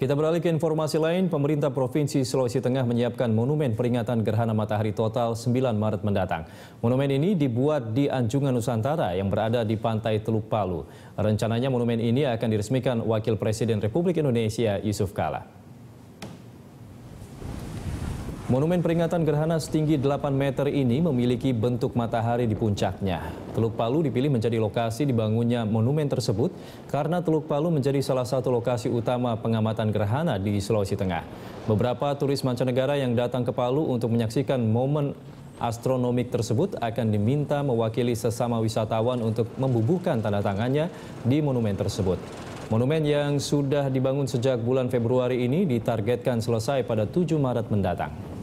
Kita beralih ke informasi lain, pemerintah Provinsi Sulawesi Tengah menyiapkan monumen peringatan gerhana matahari total 9 Maret mendatang. Monumen ini dibuat di Anjungan Nusantara yang berada di pantai Teluk Palu. Rencananya monumen ini akan diresmikan Wakil Presiden Republik Indonesia Yusuf Kala. Monumen peringatan gerhana setinggi 8 meter ini memiliki bentuk matahari di puncaknya. Teluk Palu dipilih menjadi lokasi dibangunnya monumen tersebut karena Teluk Palu menjadi salah satu lokasi utama pengamatan gerhana di Sulawesi Tengah. Beberapa turis mancanegara yang datang ke Palu untuk menyaksikan momen astronomik tersebut akan diminta mewakili sesama wisatawan untuk membubuhkan tanda tangannya di monumen tersebut. Monumen yang sudah dibangun sejak bulan Februari ini ditargetkan selesai pada 7 Maret mendatang.